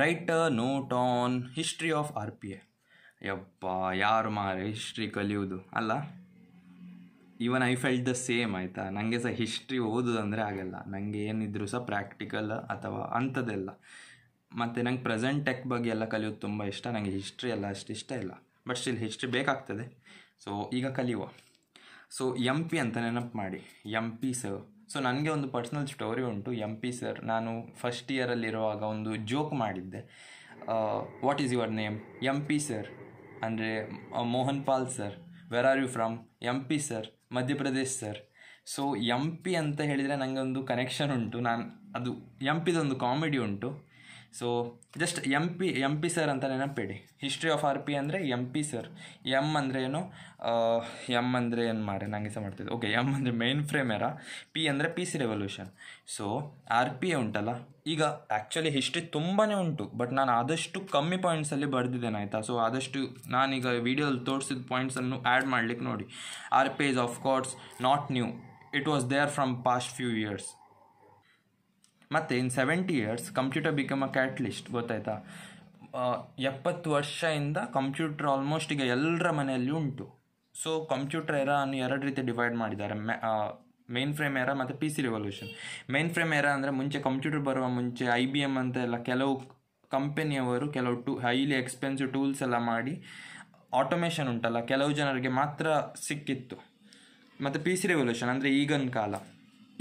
right a note on history of R P A ಯಪ್ಪ ಯಾರು ಮಾರೆ ಹಿಸ್ಟ್ರಿ ಕಲಿಯೋದು ಅಲ್ಲ even I felt the same ಆಯಿತಾ ನನಗೆ ಸಹ ಹಿಸ್ಟ್ರಿ ಓದೋದಂದರೆ ಆಗಲ್ಲ ನನಗೆ ಏನಿದ್ರು ಸಹ ಪ್ರಾಕ್ಟಿಕಲ್ ಅಥವಾ ಅಂಥದ್ದೆಲ್ಲ ಮತ್ತು ನಂಗೆ ಪ್ರೆಸೆಂಟ್ ಟೆಕ್ ಬಗ್ಗೆ ಎಲ್ಲ ಕಲಿಯೋದು ತುಂಬ ಇಷ್ಟ ನನಗೆ ಹಿಸ್ಟ್ರಿ ಎಲ್ಲ ಅಷ್ಟು ಇಷ್ಟ ಇಲ್ಲ ಬಟ್ ಸ್ಟಿಲ್ ಹಿಸ್ಟ್ರಿ ಬೇಕಾಗ್ತದೆ ಸೊ ಈಗ ಕಲಿಯುವ ಸೊ ಎಂ ಪಿ ಅಂತ ನೆನಪು ಮಾಡಿ ಎಂ ಪಿ ಸರ್ ಸೊ ನನಗೆ ಒಂದು ಪರ್ಸ್ನಲ್ ಸ್ಟೋರಿ ಉಂಟು ಎಂ ಪಿ ಸರ್ ನಾನು ಫಸ್ಟ್ ಇಯರಲ್ಲಿರುವಾಗ ಒಂದು ಜೋಕ್ ಮಾಡಿದ್ದೆ what is your name M P sir ಅಂದರೆ Mohan Pal sir where are you from M P sir Madhya Pradesh sir so M P ಅಂತ ಹೇಳಿದರೆ ನನಗೆ ಒಂದು ಕನೆಕ್ಷನ್ ಉಂಟು ನಾನು ಅದು ಎಂ ಪಿದೊಂದು ಕಾಮಿಡಿ ಉಂಟು so just M P M P sir ಅಂತ ನೆನಪಿಡಿ ಹಿಸ್ಟ್ರಿ ಆಫ್ ಆರ್ ಪಿ ಅಂದರೆ ಎಮ್ ಪಿ ಸರ್ ಎಮ್ ಅಂದರೆ ಏನು ಎಮ್ ಅಂದರೆ ಏನು ಮಾಡಿ ನಂಗೆ ಸಹ ಮಾಡ್ತಿದ್ದೆ ಓಕೆ ಎಮ್ ಅಂದರೆ ಮೇನ್ ಫ್ರೇಮ್ ಎರ ಪಿ ಅಂದರೆ P C revolution so R P A ಉಂಟಲ್ಲ ಈಗ ಆ್ಯಕ್ಚುಲಿ ಹಿಸ್ಟ್ರಿ ತುಂಬಾ ಉಂಟು ಬಟ್ ನಾನು ಆದಷ್ಟು ಕಮ್ಮಿ ಪಾಯಿಂಟ್ಸಲ್ಲಿ ಬರೆದಿದ್ದೇನೆ ಆಯಿತಾ ಸೊ ಆದಷ್ಟು ನಾನೀಗ ವೀಡಿಯೋದಲ್ಲಿ ತೋರಿಸಿದ ಪಾಯಿಂಟ್ಸನ್ನು ಆ್ಯಡ್ ಮಾಡಲಿಕ್ಕೆ ನೋಡಿ R P is of course not new it was there from past few years ಮತ್ತು in seventy years computer become a catalyst ಗೊತ್ತಾಯ್ತಾ ಎಪ್ಪತ್ತು ವರ್ಷದಿಂದ ಕಂಪ್ಯೂಟರ್ ಆಲ್ಮೋಸ್ಟ್ ಈಗ ಎಲ್ಲರ ಮನೆಯಲ್ಲಿ ಉಂಟು ಸೊ ಕಂಪ್ಯೂಟರ್ ಅನ್ನು ಎರಡು ರೀತಿ ಡಿವೈಡ್ ಮಾಡಿದ್ದಾರೆ ಮೇನ್ ಫ್ರೇಮ್ ಎರ ಮತ್ತು P C revolution mainframe era ಅಂದರೆ ಮುಂಚೆ ಕಂಪ್ಯೂಟರ್ ಬರುವ ಮುಂಚೆ ಐ ಬಿ ಎಮ್ ಅಂತ ಎಲ್ಲ ಕೆಲವು ಕಂಪೆನಿಯವರು ಕೆಲವು ಟೂ ಹೈಲಿ ಎಕ್ಸ್ಪೆನ್ಸಿವ್ ಟೂಲ್ಸ್ ಎಲ್ಲ ಮಾಡಿ ಆಟೋಮೇಷನ್ ಉಂಟಲ್ಲ ಕೆಲವು ಜನರಿಗೆ ಮಾತ್ರ ಸಿಕ್ಕಿತ್ತು ಮತ್ತು ಪಿ ಸಿ ರೆವಲ್ಯೂಷನ್ ಅಂದರೆ ಈಗಿನ ಕಾಲ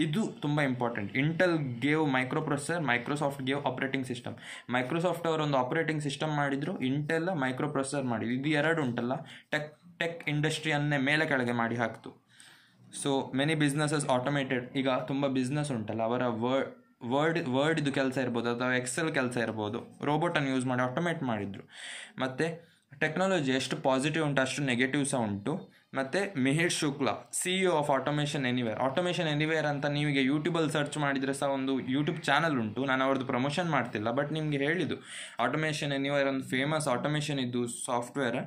ಇದು ತುಂಬ important Intel gave microprocessor Microsoft gave operating system Microsoft ಅವರು ಒಂದು ಆಪ್ರೇಟಿಂಗ್ ಸಿಸ್ಟಮ್ ಮಾಡಿದ್ರು ಇಂಟೆಲ್ ಮೈಕ್ರೋ ಪ್ರೊಸೆಸರ್ ಮಾಡಿದ್ರು ಇದು ಎರಡು ಉಂಟಲ್ಲ ಟೆಕ್ ಟೆಕ್ ಇಂಡಸ್ಟ್ರಿಯನ್ನೇ ಮೇಲೆ ಕೆಳಗೆ ಮಾಡಿ ಹಾಕ್ತು ಸೊ ಮೆನಿ ಬಿಸ್ನೆಸಸ್ ಆಟೋಮೇಟೆಡ್ ಈಗ ತುಂಬ ಬಿಸ್ನೆಸ್ ಉಂಟಲ್ಲ ಅವರ ವರ್ಡ್ ವರ್ಡ್ ವರ್ಡ್ ಇದು ಕೆಲಸ ಇರ್ಬೋದು ಅಥವಾ ಎಕ್ಸೆಲ್ ಕೆಲಸ ಇರ್ಬೋದು ರೋಬೋಟನ್ನು ಯೂಸ್ ಮಾಡಿ ಆಟೋಮೇಟ್ ಮಾಡಿದರು ಮತ್ತು ಟೆಕ್ನಾಲಜಿ ಎಷ್ಟು ಪಾಸಿಟಿವ್ ಉಂಟು ಅಷ್ಟು ನೆಗೆಟಿವ್ ಸಹ ಉಂಟು ಮತ್ತು Mihir Shukla C E of Automation Anywhere Automation Anywhere ಅಂತ ನೀವೀಗ ಯೂಟ್ಯೂಬಲ್ಲಿ ಸರ್ಚ್ ಮಾಡಿದರೆ ಸಹ ಒಂದು ಯೂಟ್ಯೂಬ್ ಚಾನಲ್ ಉಂಟು ನಾನು ಅವ್ರದ್ದು ಪ್ರಮೋಷನ್ ಮಾಡ್ತಿಲ್ಲ ಬಟ್ ನಿಮಗೆ ಹೇಳಿದ್ದು ಆಟೋಮೇಷನ್ ಎನಿವೇರ್ ಒಂದು ಫೇಮಸ್ ಆಟೋಮೇಷನ್ ಇದ್ದು ಸಾಫ್ಟ್ವೇರ್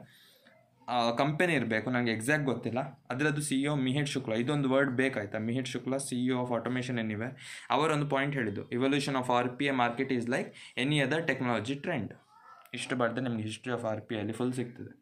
ಕಂಪೆನಿ ಇರಬೇಕು ನನಗೆ ಎಕ್ಸಾಕ್ಟ್ ಗೊತ್ತಿಲ್ಲ ಅದರದ್ದು C E e O Mihir Shukla ಇದೊಂದು ವರ್ಡ್ ಬೇಕಾಯ್ತಾ Mihir Shukla C E of Automation Anywhere ಅವರೊಂದು ಪಾಯಿಂಟ್ ಹೇಳಿದ್ದು evolution of R P A market is like any other technology trend ಇಷ್ಟು ಬರ್ತದೆ ನಿಮಗೆ ಹಿಸ್ಟ್ರಿ ಆಫ್ ಆರ್ ಪಿ ಎಲ್ಲಿ ಫುಲ್ ಸಿಗ್ತದೆ